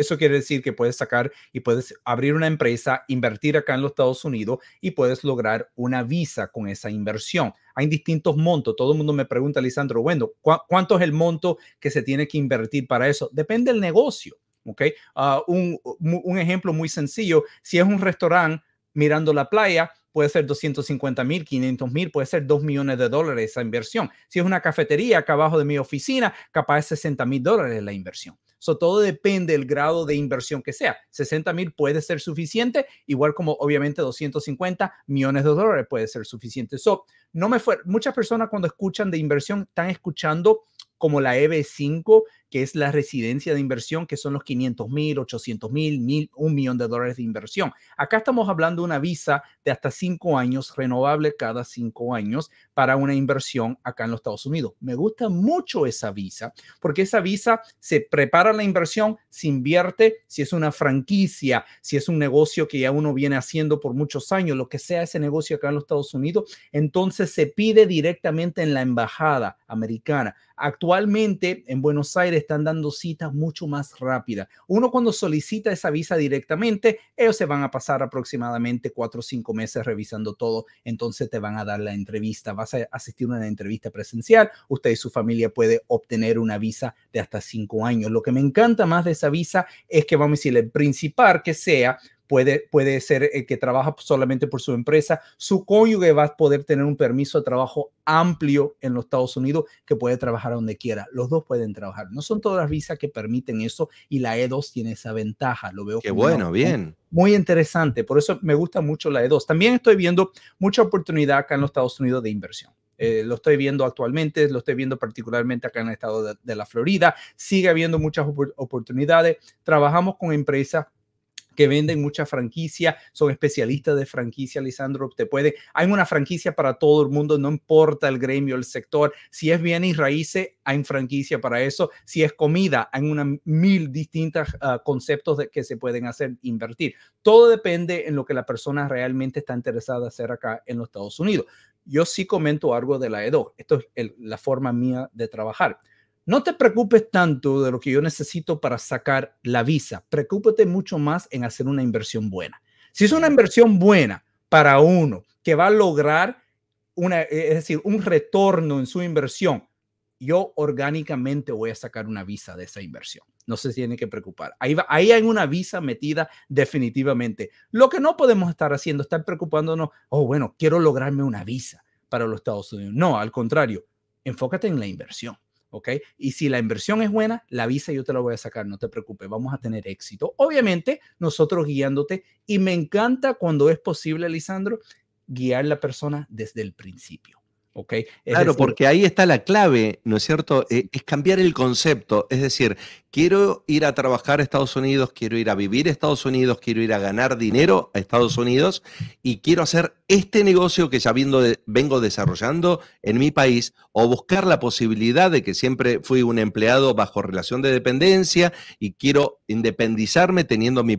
Eso quiere decir que puedes sacar y puedes abrir una empresa, invertir acá en los Estados Unidos y puedes lograr una visa con esa inversión. Hay distintos montos. Todo el mundo me pregunta, Lisandro, bueno, ¿cuánto es el monto que se tiene que invertir para eso? Depende del negocio. ¿ok? Ah, un, ejemplo muy sencillo, si es un restaurante mirando la playa, puede ser 250 mil, 500 mil, puede ser 2 millones de dólares esa inversión. Si es una cafetería acá abajo de mi oficina, capaz 60 mil dólares la inversión. So, todo depende del grado de inversión que sea. 60 mil puede ser suficiente, igual como obviamente 250 millones de dólares puede ser suficiente. So, no me fue, muchas personas cuando escuchan de inversión están escuchando como la EB5 que es la residencia de inversión, que son los 500 mil, 800 mil, un millón de dólares de inversión. Acá estamos hablando de una visa de hasta cinco años, renovable cada cinco años, para una inversión acá en los Estados Unidos. Me gusta mucho esa visa, porque esa visa se prepara la inversión, se invierte, si es una franquicia, si es un negocio que ya uno viene haciendo por muchos años, lo que sea ese negocio acá en los Estados Unidos, entonces se pide directamente en la embajada americana. Actualmente en Buenos Aires, están dando citas mucho más rápida. Uno cuando solicita esa visa directamente, ellos se van a pasar aproximadamente cuatro o cinco meses revisando todo, entonces te van a dar la entrevista, vas a asistir a una entrevista presencial, usted y su familia puede obtener una visa de hasta cinco años. Lo que me encanta más de esa visa es que vamos a decir, el principal que sea, puede, ser el que trabaja solamente por su empresa, su cónyuge va a poder tener un permiso de trabajo amplio en los Estados Unidos que puede trabajar donde quiera. Los dos pueden trabajar. No son todas las visas que permiten eso y la E2 tiene esa ventaja. Lo veo. bueno, Muy, interesante. Por eso me gusta mucho la E2. También estoy viendo mucha oportunidad acá en los Estados Unidos de inversión. Eh, lo estoy viendo actualmente, lo estoy viendo particularmente acá en el estado de, la Florida. Sigue habiendo muchas oportunidades. Trabajamos con empresas que venden mucha franquicia, son especialistas de franquicia, Lisandro, te puede, hay una franquicia para todo el mundo, no importa el gremio, el sector, si es bienes y raíces, hay franquicia para eso, si es comida, hay una mil distintas ah, conceptos que se pueden hacer invertir. Todo depende en lo que la persona realmente está interesada hacer acá en los Estados Unidos. Yo sí comento algo de la EDO, esto es la forma mía de trabajar no te preocupes tanto de lo que yo necesito para sacar la visa. Preocúpate mucho más en hacer una inversión buena. Si es una inversión buena para uno que va a lograr una, e, es decir, un retorno en su inversión, yo orgánicamente voy a sacar una visa de esa inversión. No se tiene que preocupar. Ahí, ahí hay una visa metida definitivamente. Lo que no podemos estar haciendo, estar preocupándonos, oh, bueno, quiero lograrme una visa para los Estados Unidos. No, al contrario, enfócate en la inversión. ¿ok? Y si la inversión es buena, la visa yo te la voy a sacar, no te preocupes, vamos a tener éxito. Obviamente, nosotros guiándote y me encanta cuando es posible, Lisandro, guiar la persona desde el principio. Claro, porque ahí está la clave, ¿no es cierto? Eh, es cambiar el concepto. Es decir, quiero ir a trabajar a Estados Unidos, quiero ir a vivir a Estados Unidos, quiero ir a ganar dinero a Estados Unidos y quiero hacer este negocio que ya vengo desarrollando en mi país o buscar la posibilidad de que siempre fui un empleado bajo relación de dependencia y quiero independizarme teniendo mi,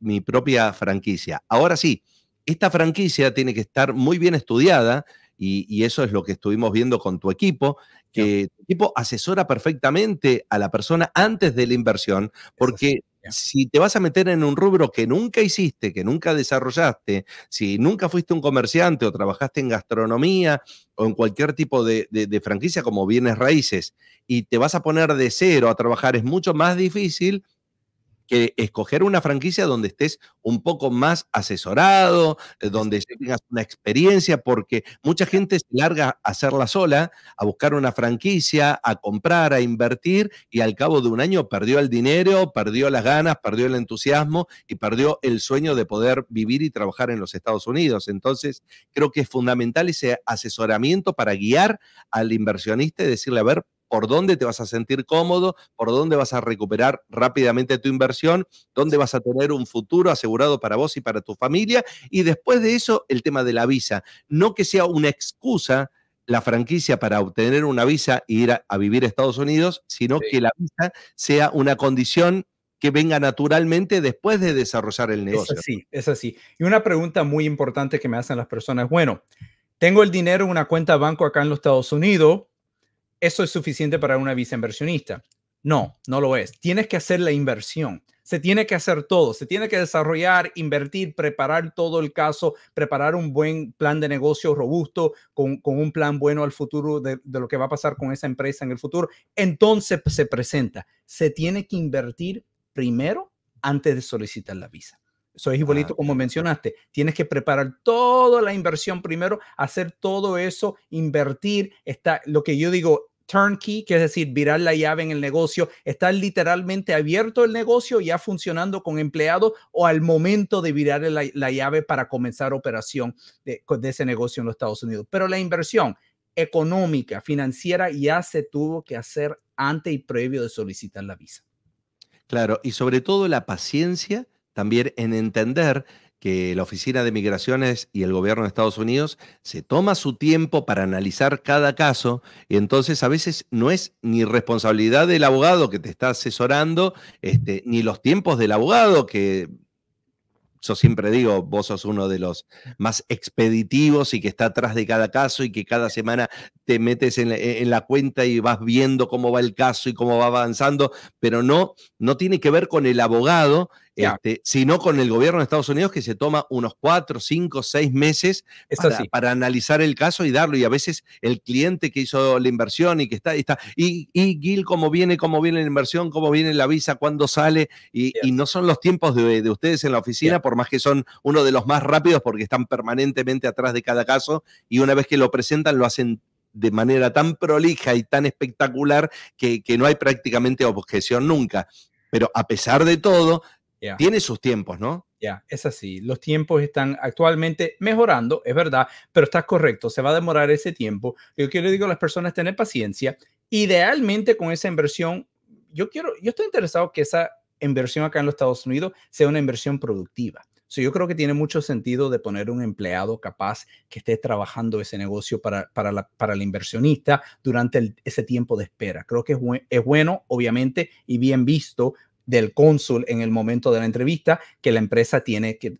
mi propia franquicia. Ahora sí, esta franquicia tiene que estar muy bien estudiada y, eso es lo que estuvimos viendo con tu equipo, que tu equipo asesora perfectamente a la persona antes de la inversión, porque si te vas a meter en un rubro que nunca hiciste, que nunca desarrollaste, si nunca fuiste un comerciante o trabajaste en gastronomía o en cualquier tipo de, de, franquicia como bienes raíces, y te vas a poner de cero a trabajar, es mucho más difícil que escoger una franquicia donde estés un poco más asesorado, eh, donde tengas una experiencia, porque mucha gente se larga a hacerla sola, a buscar una franquicia, a comprar, a invertir, y al cabo de un año perdió el dinero, perdió las ganas, perdió el entusiasmo y perdió el sueño de poder vivir y trabajar en los Estados Unidos. Entonces, creo que es fundamental ese asesoramiento para guiar al inversionista y decirle, a ver, por dónde te vas a sentir cómodo, por dónde vas a recuperar rápidamente tu inversión, dónde vas a tener un futuro asegurado para vos y para tu familia. Y después de eso, el tema de la visa. No que sea una excusa la franquicia para obtener una visa e ir a, vivir a Estados Unidos, sino que la visa sea una condición que venga naturalmente después de desarrollar el negocio. Sí, es así. Y una pregunta muy importante que me hacen las personas, bueno, tengo el dinero en una cuenta de banco acá en los Estados Unidos, eso es suficiente para una visa inversionista. No, no lo es. Tienes que hacer la inversión. Se tiene que hacer todo. Se tiene que desarrollar, invertir, preparar todo el caso, preparar un buen plan de negocio robusto, con, un plan bueno al futuro de, lo que va a pasar con esa empresa en el futuro. Entonces se presenta. Se tiene que invertir primero antes de solicitar la visa. Eso es igualito ah, como mencionaste. Tienes que preparar toda la inversión primero, hacer todo eso, invertir. Está, lo que yo digo, turnkey, que es decir, virar la llave en el negocio, está literalmente abierto el negocio, ya funcionando con empleado o al momento de virar la, llave para comenzar operación de, de ese negocio en los Estados Unidos. Pero la inversión económica, financiera, ya se tuvo que hacer antes y previo de solicitar la visa. Claro, y sobre todo la paciencia también en entender que la Oficina de Migraciones y el gobierno de Estados Unidos se toma su tiempo para analizar cada caso y entonces a veces no es ni responsabilidad del abogado que te está asesorando, este, ni los tiempos del abogado que... Yo siempre digo, vos sos uno de los más expeditivos y que está atrás de cada caso y que cada semana te metes en la, en la cuenta y vas viendo cómo va el caso y cómo va avanzando, pero no, no tiene que ver con el abogado, este, sino con el gobierno de Estados Unidos que se toma unos cuatro, cinco, seis meses para, analizar el caso y darlo. Y a veces el cliente que hizo la inversión y que está, está y, Gil, cómo viene, cómo viene la inversión, cómo viene la visa, cuándo sale, y, no son los tiempos de, ustedes en la oficina, por más que son uno de los más rápidos porque están permanentemente atrás de cada caso y una vez que lo presentan lo hacen de manera tan prolija y tan espectacular que, que, no hay prácticamente objeción nunca. Pero a pesar de todo, tiene sus tiempos, ¿no? Ya, es así. Los tiempos están actualmente mejorando, es verdad, pero estás correcto, se va a demorar ese tiempo. Yo quiero digo a las personas tener paciencia. Idealmente con esa inversión, yo quiero, yo estoy interesado que esa inversión acá en los Estados Unidos sea una inversión productiva. yo creo que tiene mucho sentido de poner un empleado capaz que esté trabajando ese negocio para, para, la, para el inversionista durante ese tiempo de espera. Creo que es, es bueno, obviamente, y bien visto del cónsul en el momento de la entrevista que la empresa tiene que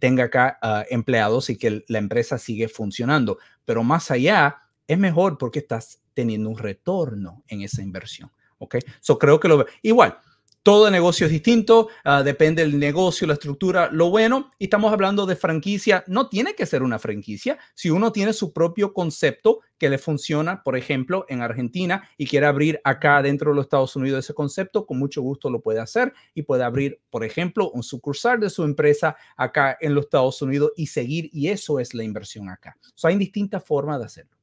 tenga acá ah, empleados y que la empresa sigue funcionando. Pero más allá, es mejor porque estás teniendo un retorno en esa inversión. ¿Ok? So creo que lo Igual, todo negocio es distinto, ah, depende del negocio, la estructura, lo bueno. Y estamos hablando de franquicia. No tiene que ser una franquicia. Si uno tiene su propio concepto que le funciona, por ejemplo, en Argentina y quiere abrir acá dentro de los Estados Unidos ese concepto, con mucho gusto lo puede hacer y puede abrir, por ejemplo, un sucursal de su empresa acá en los Estados Unidos y seguir. Y eso es la inversión acá. O hay distintas formas de hacerlo.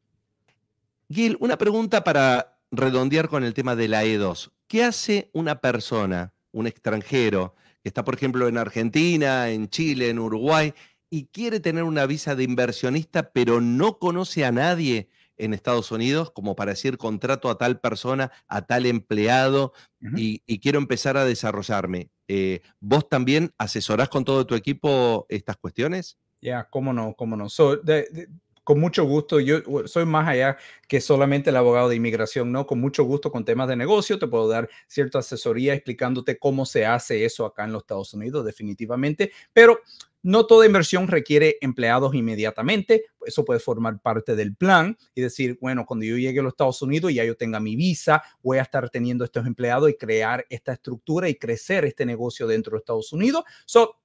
Gil, una pregunta para redondear con el tema de la E2. ¿Qué hace una persona, un extranjero, que está, por ejemplo, en Argentina, en Chile, en Uruguay, y quiere tener una visa de inversionista, pero no conoce a nadie en Estados Unidos como para decir contrato a tal persona, a tal empleado, y, quiero empezar a desarrollarme? Eh, ¿Vos también asesorás con todo tu equipo estas cuestiones? Ya, cómo no, cómo no. So, con mucho gusto, yo soy más allá que solamente el abogado de inmigración, ¿no? Con mucho gusto con temas de negocio, te puedo dar cierta asesoría explicándote cómo se hace eso acá en los Estados Unidos, definitivamente, pero no toda inversión requiere empleados inmediatamente eso puede formar parte del plan y decir, bueno, cuando yo llegue a los Estados Unidos y ya yo tenga mi visa, voy a estar teniendo estos empleados y crear esta estructura y crecer este negocio dentro de Estados Unidos.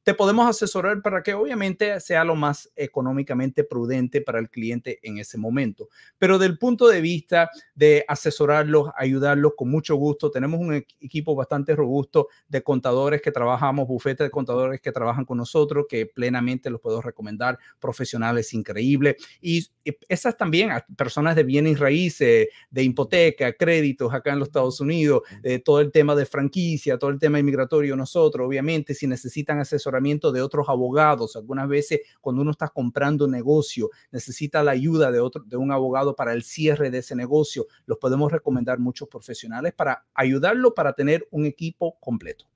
te podemos asesorar para que obviamente sea lo más económicamente prudente para el cliente en ese momento. Pero del punto de vista de asesorarlos, ayudarlos con mucho gusto, tenemos un equipo bastante robusto de contadores que trabajamos, bufete de contadores que trabajan con nosotros, que plenamente los puedo recomendar, profesionales increíbles y eh, esas también, personas de bienes raíces, de hipoteca, créditos acá en los Estados Unidos, eh, todo el tema de franquicia, todo el tema inmigratorio, nosotros, obviamente, si necesitan asesoramiento de otros abogados, algunas veces cuando uno está comprando un negocio, necesita la ayuda de, otro, de un abogado para el cierre de ese negocio, los podemos recomendar muchos profesionales para ayudarlo para tener un equipo completo.